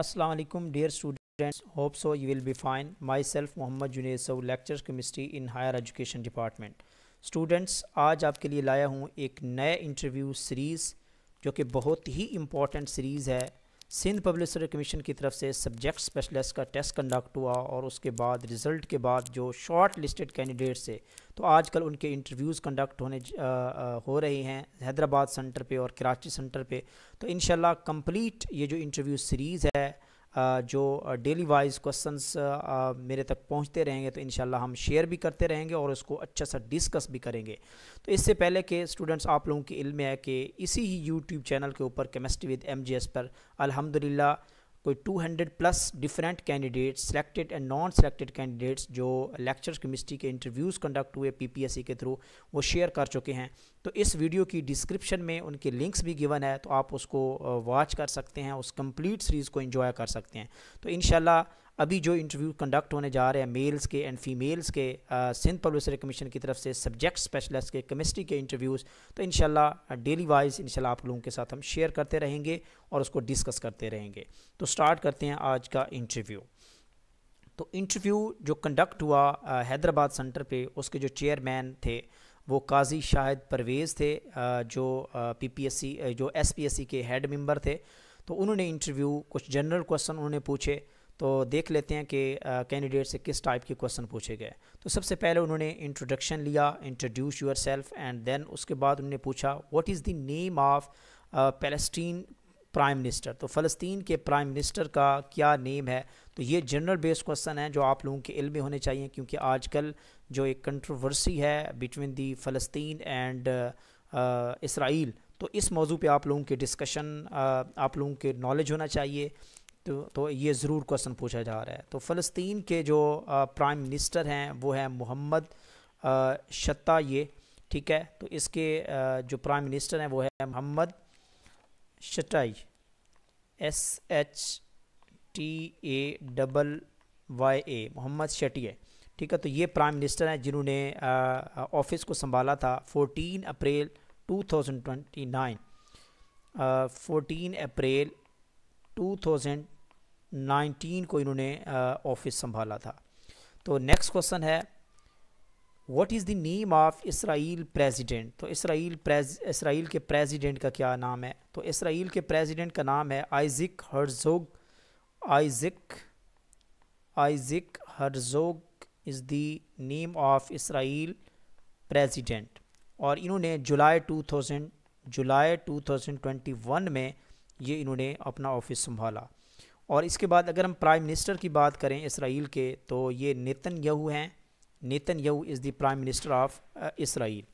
अस्सलाम वालेकुम dear students hope so you will be fine myself Mohammad Junaid सऊ lecture chemistry in higher education department students आज आपके लिए लाया हूँ एक नए इंटरव्यू सीरीज़ जो कि बहुत ही इम्पॉर्टेंट सीरीज़ है सिंध पब्लिसर कमीशन की तरफ से सब्जेक्ट स्पेशलिस्ट का टेस्ट कंडक्ट हुआ और उसके बाद रिज़ल्ट के बाद जो शॉर्ट लिस्टेड कैंडिडेट्स है तो आजकल उनके इंटरव्यूज़ कंडक्ट होने आ, आ, हो रहे हैं हैदराबाद सेंटर पे और कराची सेंटर पे तो इन कंप्लीट ये जो इंटरव्यू सीरीज़ है जो डेली वाइज क्वेश्चंस मेरे तक पहुंचते रहेंगे तो इन हम शेयर भी करते रहेंगे और उसको अच्छा सा डिस्कस भी करेंगे तो इससे पहले के स्टूडेंट्स आप लोगों के इल्म है कि इसी ही यूट्यूब चैनल के ऊपर केमिस्ट्री विद एम पर अलहमदिल्ला कोई 200 plus different candidates selected and non selected candidates जो लेक्चर केमिस्ट्री के इंटरव्यूज़ कंडक्ट हुए पीपीएससी के थ्रू वो शेयर कर चुके हैं तो इस वीडियो की डिस्क्रिप्शन में उनके लिंक्स भी गिवन है तो आप उसको वॉच uh, कर सकते हैं उस कंप्लीट सीरीज़ को इन्जॉय कर सकते हैं तो इन अभी जो इंटरव्यू कंडक्ट होने जा रहे हैं मेल्स के एंड फीमेल्स के सिंध पब्लिसरी कमीशन की तरफ से सब्जेक्ट स्पेशलिस्ट के केमिस्ट्री के इंटरव्यूज़ तो इन डेली वाइज इन आप लोगों के साथ हम शेयर करते रहेंगे और उसको डिस्कस करते रहेंगे तो स्टार्ट करते हैं आज का इंटरव्यू तो इंटरव्यू जो कंडक्ट हुआ uh, हैदराबाद सेंटर पे उसके जो चेयरमैन थे वो काजी शाहिद परवेज़ थे uh, जो पीपीएससी uh, जो एसपीएससी के हेड मेंबर थे तो उन्होंने इंटरव्यू कुछ जनरल क्वेश्चन उन्होंने पूछे तो देख लेते हैं कि कैंडिडेट से किस टाइप के क्वेश्चन पूछे गए तो सबसे पहले उन्होंने इंट्रोडक्शन लिया introduce yourself and then उसके बाद उन्होंने पूछा what is the name of Palestine prime minister तो फ़लस्तीन के प्राइम मिनिस्टर का क्या नेम है तो ये जनरल बेस्ड क्वेश्चन है जो आप लोगों के इल में होने चाहिए क्योंकि आजकल जो एक कंट्रोवर्सी है बिटवीन दी फ़लस्तीन एंड इसराइल तो इस मौजू पे आप लोगों के डिस्कशन आप लोगों के नॉलेज होना चाहिए तो तो ये ज़रूर क्वेश्चन पूछा जा रहा है तो फ़लस्तीन के जो प्राइम मिनिस्टर हैं वो हैं मोहम्मद शत्ता ये ठीक है तो इसके जो प्राइम मिनिस्टर हैं वो है Mohammad Shtayyeh S H T A double Y A Mohammad Shtayyeh ठीक है तो ये प्राइम मिनिस्टर हैं जिन्होंने ऑफिस को संभाला था 14 अप्रैल 2029 14 अप्रैल नाइनटीन को इन्होंने ऑफिस संभाला था तो नेक्स्ट क्वेश्चन है what is the name of Israel president तो इसराइल इसराइल के प्रेसिडेंट का क्या नाम है तो इसराइल के प्रेसिडेंट का नाम है Isaac Herzog Isaac Isaac Herzog is the name of Israel president और इन्होंने जुलाई 2000 जुलाई 2021 में ये इन्होंने अपना ऑफिस संभाला और इसके बाद अगर हम प्राइम मिनिस्टर की बात करें इसराइल के तो ये नितन यहू हैं Netanyahu is the prime minister of Israel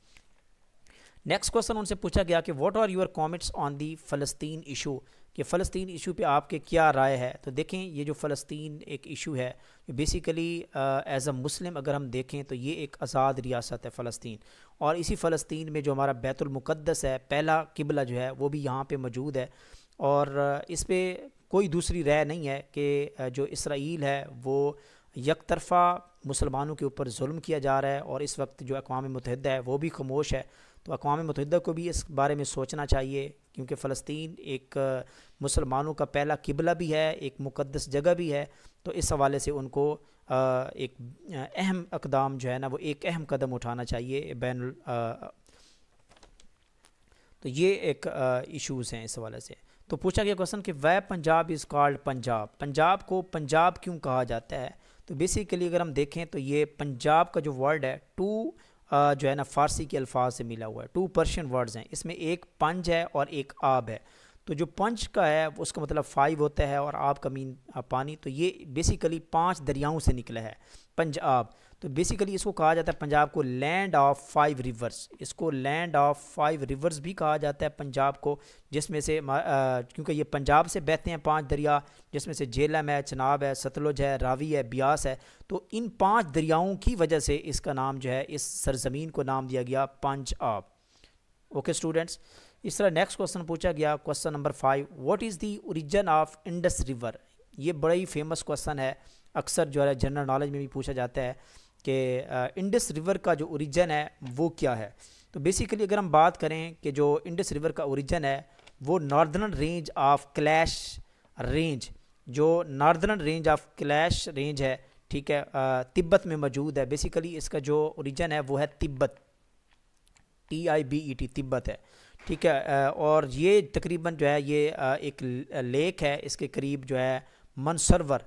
next question उनसे पूछा गया कि what are your comments on the फ़लस्तीन इशू कि फ़लस्तीन इशू पे आपके क्या राय है तो देखें ये जो फ़लस्तीन एक इशू है बेसिकली एज़ अ मुस्लिम अगर हम देखें तो ये एक आज़ाद रियासत है फ़लस्तीन और इसी फ़लस्तीन में जो हमारा बैतुलमुक़दस है पहला किबला जो है वो भी यहाँ पर मौजूद है और uh, इस पर कोई दूसरी राय नहीं है कि जो इसराइल है वो यक तरफ़ा मुसलमानों के ऊपर जुल्म किया जा रहा है और इस वक्त जो अकवा मुतहद है वो भी खामोश है तो अकवा मुतहद को भी इस बारे में सोचना चाहिए क्योंकि फ़लस्तीन एक मुसलमानों का पहला किबला भी है एक मुकदस जगह भी है तो इस हवाले से उनको एक अहम अकदाम जो है ना वो एक अहम कदम उठाना चाहिए बैन तो ये एक इशूज़ हैं इस हवाले से तो पूछा गया क्वेश्चन कि वह पंजाब इज़ कॉल्ड पंजाब पंजाब को पंजाब क्यों कहा जाता है तो बेसिकली अगर हम देखें तो ये पंजाब का जो वर्ड है टू जो है ना फ़ारसी के अल्फाज से मिला हुआ है टू पर्शियन वर्ड्स हैं इसमें एक पंज है और एक आब है तो जो पंच का है उसका मतलब फाइव होता है और आब का मीन पानी तो ये बेसिकली पांच दरियाओं से निकला है पंजाब तो बेसिकली इसको कहा जाता है पंजाब को लैंड ऑफ फाइव रिवर्स इसको लैंड ऑफ फाइव रिवर्स भी कहा जाता है पंजाब को जिसमें से क्योंकि ये पंजाब से बहते हैं पांच दरिया जिसमें से झेलम है चनाब है सतलुज है रावी है ब्यास है तो इन पांच दरियाओं की वजह से इसका नाम जो है इस सरजमीन को नाम दिया गया पंजाब ओके स्टूडेंट्स इस तरह नेक्स्ट क्वेश्चन पूछा गया question number five what is the origin of Indus river ये बड़ा ही फेमस क्वेश्चन है अक्सर जो है जनरल नॉलेज में भी पूछा जाता है कि इंडस रिवर का जो ओरिजिन है वो क्या है तो बेसिकली अगर हम बात करें कि जो इंडस रिवर का ओरिजन है वो northern range of Kailash range जो northern range of Kailash range है ठीक है तिब्बत में मौजूद है बेसिकली इसका जो ओरिजन है वो है Tibet T I B E T Tibet है ठीक है और ये तकरीबन जो है ये एक लेक है इसके करीब जो है मनसरवर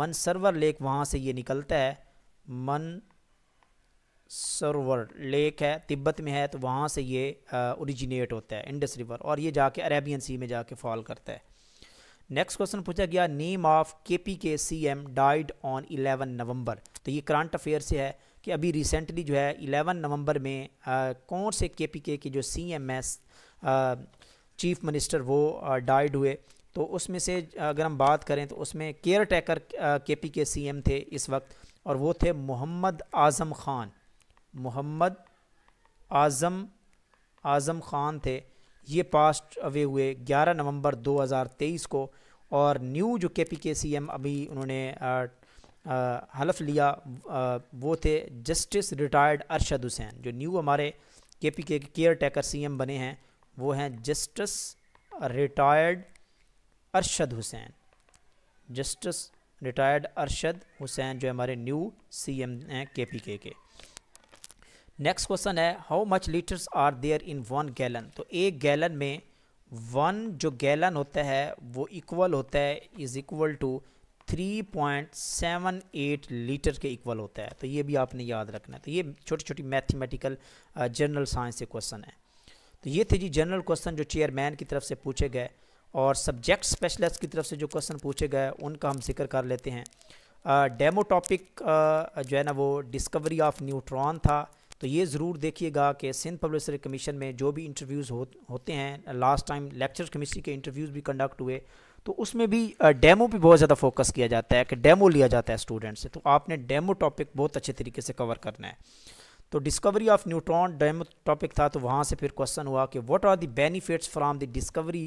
मनसरवर लेक वहाँ से ये निकलता है मन सरोवर लेक है तिब्बत में है तो वहाँ से ये ओरिजिनेट होता है इंडस रिवर और ये जाके अरेबियन सी में जाके फॉल करता है नेक्स्ट क्वेश्चन पूछा गया name of K P K C M died on 11 November तो ये करंट अफेयर से है कि अभी रिसेंटली जो है 11 नवंबर में आ, कौन से के पी के जो C M S chief minister वो डाइड हुए तो उसमें से अगर हम बात करें तो उसमें केयर टेकर के पी के सी एम थे इस वक्त और वो थे मोहम्मद आज़म ख़ान मोहम्मद आज़म आज़म ख़ान थे ये पास्ट अवे हुए 11 नवंबर 2023 को और न्यू जो के पी के सी एम अभी उन्होंने हलफ लिया आ, वो थे जस्टिस रिटायर्ड अरशद हुसैन जो न्यू हमारे के पी के केयर टेकर सी एम बने हैं वो हैं justice retired Arshad Hussain justice retired Arshad Hussain जो हमारे न्यू सी एम हैं के पी के के नेक्स्ट क्वेश्चन है how much liters are there in one gallon तो एक गैलन में वन जो गैलन होता है वो इक्वल होता है इज़ इक्वल टू 3.78 लीटर के इक्वल होता है तो ये भी आपने याद रखना है तो ये छोटी छोटी मैथमेटिकल जनरल साइंस के क्वेश्चन है तो ये थे जी जनरल क्वेश्चन जो चेयरमैन की तरफ से पूछे गए और सब्जेक्ट स्पेशलिस्ट की तरफ से जो क्वेश्चन पूछे गए उनका हम जिक्र कर लेते हैं डेमो uh, टॉपिक uh, जो है ना वो डिस्कवरी ऑफ न्यूट्रॉन था तो ये ज़रूर देखिएगा कि सिंध पब्लिस कमीशन में जो भी इंटरव्यूज़ हो, होते हैं लास्ट टाइम लेक्चर कमिश्री के इंटरव्यूज़ भी कंडक्ट हुए तो उसमें भी डेमो पे बहुत ज़्यादा फोकस किया जाता है कि डेमो लिया जाता है स्टूडेंट से तो आपने डेमो टॉपिक बहुत अच्छे तरीके से कवर करना है तो discovery of neutron demo topic था तो वहाँ से फिर क्वेश्चन हुआ कि what are the benefits from the discovery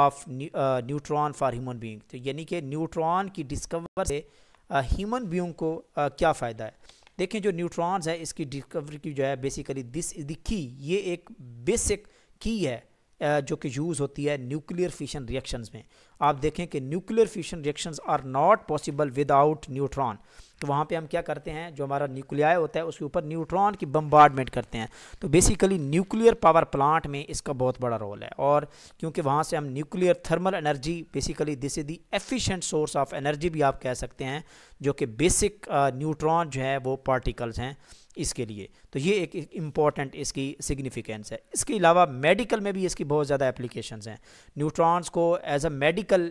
of neutron for human being यानी कि न्यूट्रॉन की डिस्कवर से ह्यूमन बींग को uh, क्या फ़ायदा है देखें जो न्यूट्रॉन्स है इसकी डिस्कवरी की जो है basically this is the key ये एक बेसिक की है जो कि यूज़ होती है न्यूक्लियर फिशन रिएक्शंस में आप देखें कि nuclear fission reactions are not possible without neutron तो वहाँ पे हम क्या करते हैं जो हमारा न्यूक्लियाय होता है उसके ऊपर न्यूट्रॉन की बम्बार्डमेंट करते हैं तो बेसिकली न्यूक्लियर पावर प्लांट में इसका बहुत बड़ा रोल है और क्योंकि वहाँ से हम nuclear thermal energy basically this is the efficient source of energy भी आप कह सकते हैं जो कि बेसिक न्यूट्रॉन जो है वो पार्टिकल्स हैं इसके लिए तो ये एक इम्पॉर्टेंट इसकी सिग्निफिकेंस है इसके अलावा मेडिकल में भी इसकी बहुत ज़्यादा एप्लीकेशन हैं न्यूट्रॉन्स को एज अ मेडिकल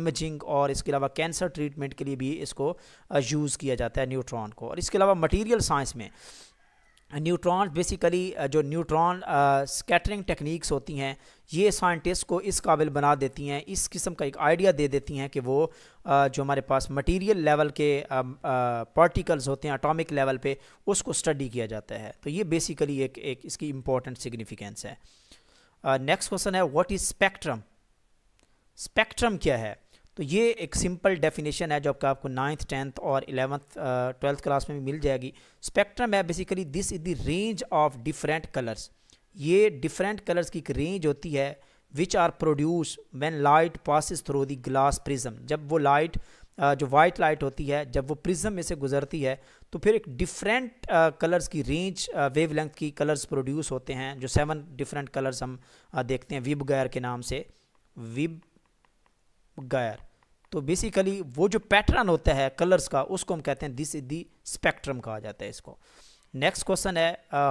इमेजिंग और इसके अलावा कैंसर ट्रीटमेंट के लिए भी इसको यूज़ uh, किया जाता है न्यूट्रॉन को और इसके अलावा मटीरियल साइंस में न्यूट्रॉन बेसिकली जो न्यूट्रॉन स्कैटरिंग टेक्निक्स होती हैं ये साइंटिस्ट को इस काबिल बना देती हैं इस किस्म का एक आइडिया दे देती हैं कि वो आ, जो हमारे पास मटेरियल लेवल के पार्टिकल्स होते हैं एटॉमिक लेवल पे उसको स्टडी किया जाता है तो ये बेसिकली एक एक इसकी इम्पोर्टेंट सिग्निफिकेंस है नेक्स्ट क्वेश्चन है व्हाट इज़ स्पेक्ट्रम स्पेक्ट्रम क्या है तो ये एक सिंपल डेफिनेशन है जो आपका आपको नाइन्थ टेंथ और इलेवंथ ट्वेल्थ क्लास में भी मिल जाएगी स्पेक्ट्रम है basically this is the range of different colours ये डिफरेंट कलर्स की एक रेंज होती है which are produce when light passes through the glass prism जब वो लाइट uh, जो वाइट लाइट होती है जब वो प्रिज्म में से गुजरती है तो फिर एक डिफरेंट कलर्स uh, की रेंज वेव uh, की कलर्स प्रोड्यूस होते हैं जो सेवन डिफरेंट कलर्स हम देखते हैं विब गैर के नाम से विब गायर तो बेसिकली वो जो पैटर्न होता है कलर्स का उसको हम कहते हैं दिस इज दी स्पेक्ट्रम कहा जाता है इसको नेक्स्ट क्वेश्चन है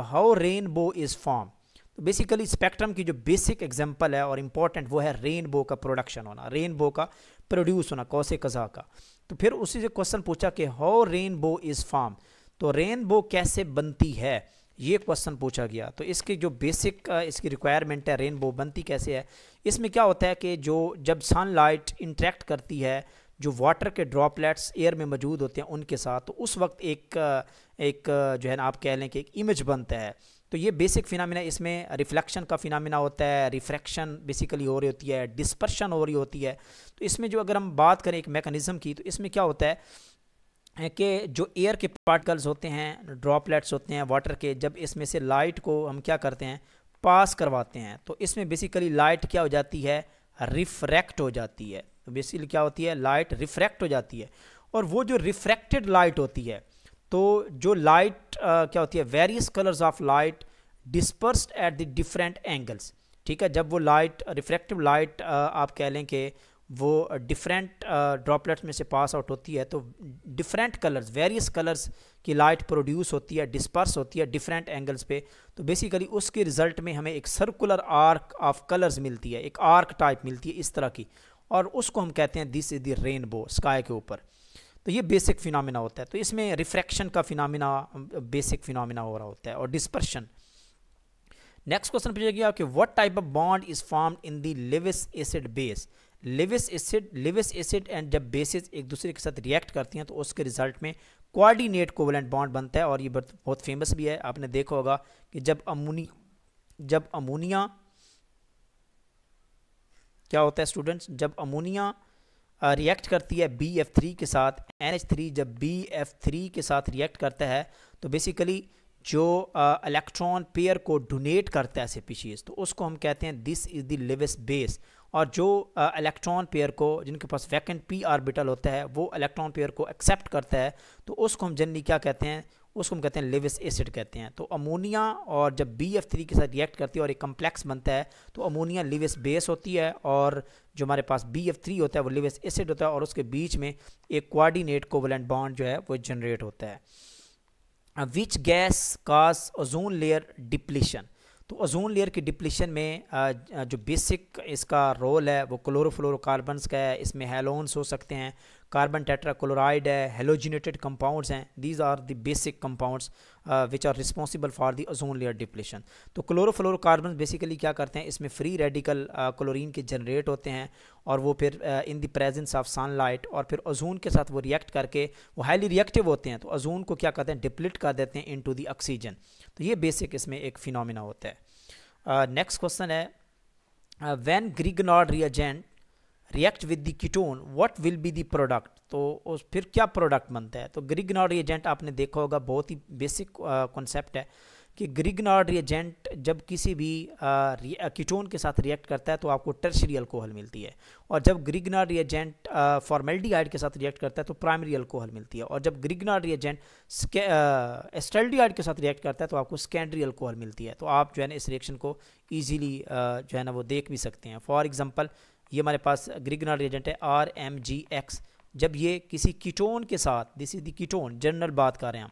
हाउ रेनबो इज़ फॉर्म तो बेसिकली स्पेक्ट्रम की जो बेसिक एग्जांपल है और इम्पॉर्टेंट वो है रेनबो का प्रोडक्शन होना रेनबो का प्रोड्यूस होना कौसे कज़ा का तो फिर उसी से क्वेश्चन पूछा कि हाउ रेनबो इज़ फॉर्म तो रेनबो कैसे बनती है ये क्वेश्चन पूछा गया तो इसके जो बेसिक इसकी रिक्वायरमेंट है रेनबो बनती कैसे है इसमें क्या होता है कि जो जब सनलाइट इंट्रैक्ट करती है जो वाटर के ड्रॉपलेट्स एयर में मौजूद होते हैं उनके साथ तो उस वक्त एक एक जो है ना आप कह लें कि एक इमेज बनता है तो ये बेसिक फिनामिना इसमें रिफ्लेक्शन का फिनमिना होता है रिफ्रैक्शन बेसिकली हो रही होती है डिस्पर्शन हो रही होती है तो इसमें जो अगर हम बात करें एक मेकनिज़म की तो इसमें क्या होता है के जो एयर के पार्टिकल्स होते हैं ड्रॉपलेट्स होते हैं वाटर के जब इसमें से लाइट को हम क्या करते हैं पास करवाते हैं तो इसमें बेसिकली लाइट क्या हो जाती है रिफ्रैक्ट हो जाती है तो बेसिकली क्या होती है लाइट रिफ्रैक्ट हो जाती है और वो जो रिफ्रैक्टेड लाइट होती है तो जो लाइट क्या होती है various colours of light dispersed at the different angles ठीक है जब वो लाइट रिफ्रैक्टिव लाइट आप कह लें कि वो डिफरेंट ड्रॉपलेट्स में से पास आउट होती है तो डिफरेंट कलर्स वेरियस कलर्स की लाइट प्रोड्यूस होती है डिस्पर्स होती है डिफरेंट एंगल्स पे तो बेसिकली उसके रिज़ल्ट में हमें एक सर्कुलर आर्क ऑफ कलर्स मिलती है एक आर्क टाइप मिलती है इस तरह की और उसको हम कहते हैं this is the rainbow sky के ऊपर तो ये बेसिक फिनमिना होता है तो इसमें रिफ्रैक्शन का फिनमिना बेसिक फिनमिना हो रहा होता है और डिस्पर्शन नेक्स्ट क्वेश्चन पूछा गया कि what type of bond is formed in the Lewis acid base Lewis acid Lewis acid and जब बेसिस एक दूसरे के साथ रिएक्ट करती हैं तो उसके रिजल्ट में कोऑर्डिनेट कोवलेंट बॉन्ड बनता है और ये बहुत फेमस भी है आपने देखा होगा कि जब अमोनी जब अमोनिया क्या होता है स्टूडेंट्स जब अमोनिया रिएक्ट करती है बी एफ थ्री के साथ एन एच थ्री जब बी एफ थ्री के साथ रिएक्ट करता है तो बेसिकली जो इलेक्ट्रॉन पेयर को डोनेट करता है ऐसे पीछे तो उसको हम कहते हैं this is the Lewis base और जो इलेक्ट्रॉन पेयर को जिनके पास वैकेंट पी आर्बिटल होता है वो इलेक्ट्रॉन पेयर को एक्सेप्ट करता है तो उसको हम जनरली क्या कहते हैं उसको हम कहते हैं लिविस एसिड कहते हैं तो अमोनिया और जब बी एफ थ्री के साथ रिएक्ट करती है और एक कम्प्लेक्स बनता है तो अमोनिया लिविस बेस होती है और जो हमारे पास बी एफ थ्री होता है वो लिविस एसिड होता है और उसके बीच में एक कोआर्डिनेट कोवलेंट बॉन्ड जो है वो जनरेट होता है which gas cause ozone layer depletion तो ओजोन लेयर की डिप्लीशन में जो बेसिक इसका रोल है वो क्लोरोफ्लोरोकार्बन्स का है इसमें हेलोन्स हो सकते हैं कार्बन टेट्राक्लोराइड है हेलोजिनेटेड कंपाउंड्स हैं these are the basic compounds which are responsible for the ozone layer depletion तो क्लोरोफ्लोरोकार्बन बेसिकली क्या करते हैं इसमें फ्री रेडिकल क्लोरीन के जनरेट होते हैं और वो फिर in the presence of sunlight और फिर ओजोन के साथ वो रिएक्ट करके वो हाईली रिएक्टिव होते हैं तो ओजोन को क्या करते हैं डिप्लिट कर देते हैं टू दी ऑक्सीजन तो ये बेसिक इसमें एक फिनोमिना होता है नेक्स्ट uh, क्वेश्चन है when Grignard reagent react with the ketone what will be the product तो उस फिर क्या प्रोडक्ट बनता है तो ग्रिगनॉड रिएजेंट आपने देखा होगा बहुत ही बेसिक कॉन्सेप्ट है कि ग्रिगनॉड रिएजेंट जब किसी भी कीटोन के साथ रिएक्ट करता है तो आपको टर्शरी अल्कोहल मिलती है और जब ग्रिगनॉड रिएजेंट फॉर्मेल्डिहाइड के साथ रिएक्ट करता है तो प्राइमरी अल्कोहल मिलती है और जब ग्रिगनॉड रिएजेंट एस्टेल्डिहाइड के साथ रिएक्ट करता है तो आपको सेकेंडरी अल्कोहल मिलती है तो आप जो है ना इस रिएक्शन को ईजिली जो है ना वो देख भी सकते हैं फॉर एग्जाम्पल ये हमारे पास ग्रिगनल रिएजेंट है आर एम जी एक्स जब ये किसी कीटोन के साथ this is the ketone general बात कर रहे हैं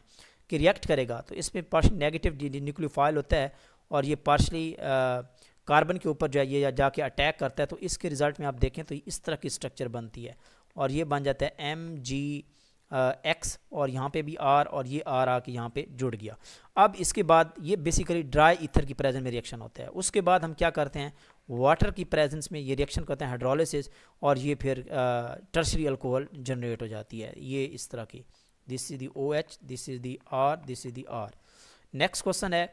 कि रिएक्ट करेगा तो इसमें पार्शली नेगेटिव न्यूक्लियोफाइल होता है और ये पार्शली कार्बन के ऊपर जो है ये जाके अटैक करता है तो इसके रिज़ल्ट में आप देखें तो इस तरह की स्ट्रक्चर बनती है और ये बन जाता है एम जी एक्स और यहाँ पे भी आर और ये आर आके यहाँ पे जुड़ गया अब इसके बाद ये बेसिकली ड्राई इथर की प्रेजेंस में रिएक्शन होता है उसके बाद हम क्या करते हैं वाटर की प्रेजेंस में ये रिएक्शन करते हैं हाइड्रोलिसिस और ये फिर टर्शरी अल्कोहल जनरेट हो जाती है ये इस तरह की this is the O H this is the R this is the R next question है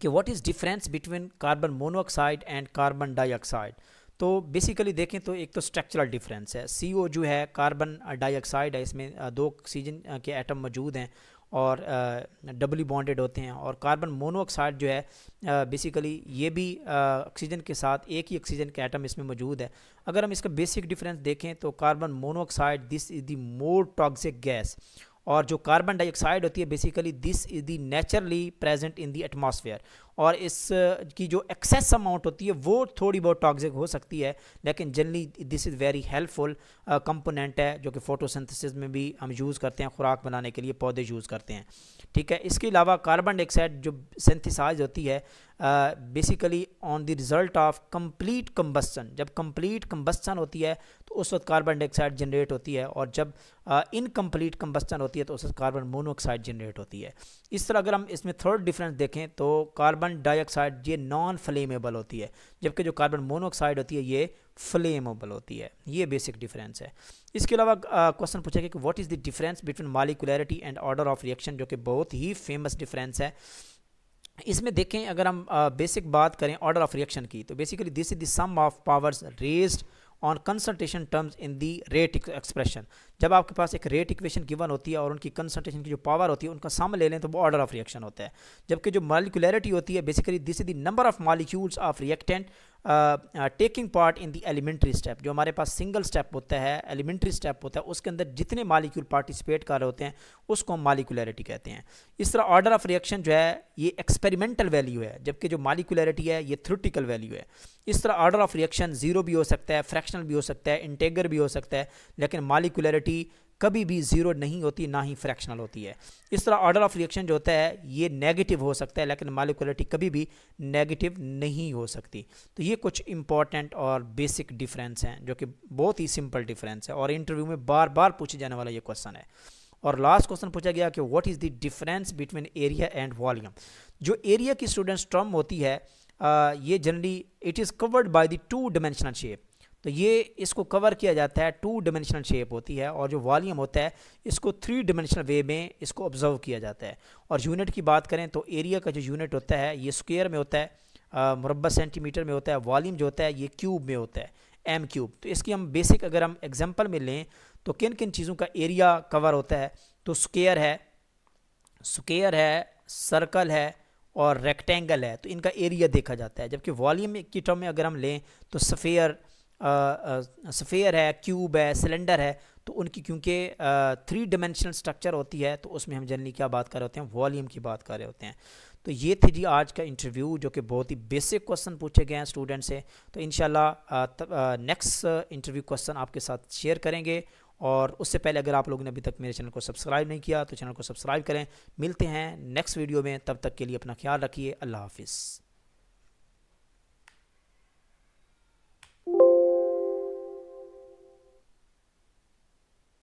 कि what is difference between carbon monoxide and carbon dioxide तो बेसिकली देखें तो एक तो स्ट्रक्चरल डिफरेंस है सी ओ जो है कार्बन डाइऑक्साइड है इसमें दो ऑक्सीजन के एटम मौजूद हैं और डबली बॉन्डेड होते हैं और कार्बन मोनोऑक्साइड जो है बेसिकली ये भी ऑक्सीजन के साथ एक ही ऑक्सीजन के एटम इसमें मौजूद है अगर हम इसका बेसिक डिफरेंस देखें तो carbon monoxide this is the more toxic gas और जो कार्बन डाइऑक्साइड होती है basically this is the naturally present in the atmosphere और इस की जो एक्सेस अमाउंट होती है वो थोड़ी बहुत टॉक्सिक हो सकती है लेकिन generally this is very helpful component है जो कि फोटोसिंथेसिस में भी हम यूज़ करते हैं खुराक बनाने के लिए पौधे यूज़ करते हैं ठीक है इसके अलावा कार्बन डाइऑक्साइड जो सिंथिसाइज होती है basically on the result of complete combustion जब कम्प्लीट कम्बसन होती है तो उस वक्त कार्बन डाइऑक्साइड जनरेट होती है और जब इनकम्प्लीट uh, कम्बसन होती है तो उस वक्त कार्बन मोनोऑक्साइड जनरेट होती है इस तरह अगर हम इसमें थर्ड डिफरेंस देखें तो कार्बन कार्बन डाइऑक्साइड ये नॉन फ्लेमेबल होती है जबकि जो कार्बन मोनोऑक्साइड होती है ये फ्लेमेबल होती है ये बेसिक डिफरेंस है इसके अलावा क्वेश्चन पूछा गया कि what is the difference between molecularity and order of reaction जो कि बहुत ही फेमस डिफरेंस है इसमें देखें अगर हम बेसिक बात करें ऑर्डर ऑफ रिएक्शन की तो basically this is the sum of powers raised on concentration terms in the rate expression जब आपके पास एक रेट इक्वेशन गिवन होती है और उनकी कंसल्टेशन की जो पावर होती है उनका सम ले लें तो वो ऑर्डर ऑफ रिएक्शन होता है जबकि जो मालिकुलरिटी होती है basically this is the number of molecules of reactant taking part in the elementary step जो हमारे पास सिंगल स्टेप होता है एलिमेंट्री स्टेप होता है उसके अंदर जितने मालिक्यूल पार्टिसिपेट कर रहे होते हैं उसको हम मालिकुलरिटी कहते हैं इस तरह ऑर्डर ऑफ रिएक्शन जो है ये एक्सपेरिमेंटल वैल्यू है जबकि जो मालिकुलरिटी है ये थ्रोटिकल वैल्यू है इस तरह ऑर्डर ऑफ रिएक्शन जीरो भी हो सकता है फ्रैक्शनल भी हो सकता है इंटेगर भी हो सकता है लेकिन मालिकुलरिटी कभी भी ज़ीरो नहीं होती ना ही फ्रैक्शनल होती है इस तरह ऑर्डर ऑफ रिएक्शन जो होता है ये नेगेटिव हो सकता है लेकिन मालिकुलरिटी कभी भी नेगेटिव नहीं हो सकती तो ये कुछ इंपॉर्टेंट और बेसिक डिफरेंस हैं जो कि बहुत ही सिंपल डिफरेंस है और इंटरव्यू में बार बार पूछे जाने वाला ये क्वेश्चन है और लास्ट क्वेश्चन पूछा गया कि what is the difference between area and volume जो एरिया की स्टूडेंट्स ट्रम होती है आ, ये generally it is covered by the two dimensional shape तो ये इसको कवर किया जाता है टू डिमेंशनल शेप होती है और जो वॉल्यूम होता है इसको थ्री डिमेंशनल वे में इसको ऑब्जर्व किया जाता है और यूनिट की बात करें तो एरिया का जो यूनिट होता है ये स्क्वेयर में होता है मुरबा सेंटीमीटर में होता है वॉल्यूम जो होता है ये क्यूब में होता है एम क्यूब तो इसकी हम बेसिक अगर हम एग्जाम्पल में लें तो किन किन चीज़ों का एरिया कवर होता है तो स्क्यर है स्क्यर है सर्कल है और रेक्टेंगल है तो इनका एरिया देखा जाता है जबकि वॉल्यूम की टर्म में अगर हम लें तो सफ़ेयर सफ़ेयर है क्यूब है सिलेंडर है तो उनकी क्योंकि थ्री डिमेंशनल स्ट्रक्चर होती है तो उसमें हम जनरली क्या बात कर रहे होते हैं वॉल्यूम की बात कर रहे होते हैं तो ये थे जी आज का इंटरव्यू जो कि बहुत ही बेसिक क्वेश्चन पूछे गए हैं स्टूडेंट से तो इन नेक्स्ट इंटरव्यू क्वेश्चन आपके साथ शेयर करेंगे और उससे पहले अगर आप लोगों ने अभी तक मेरे चैनल को सब्सक्राइब नहीं किया तो चैनल को सब्सक्राइब करें मिलते हैं नेक्स्ट वीडियो में तब तक के लिए अपना ख्याल रखिए अल्लाह हाफिज़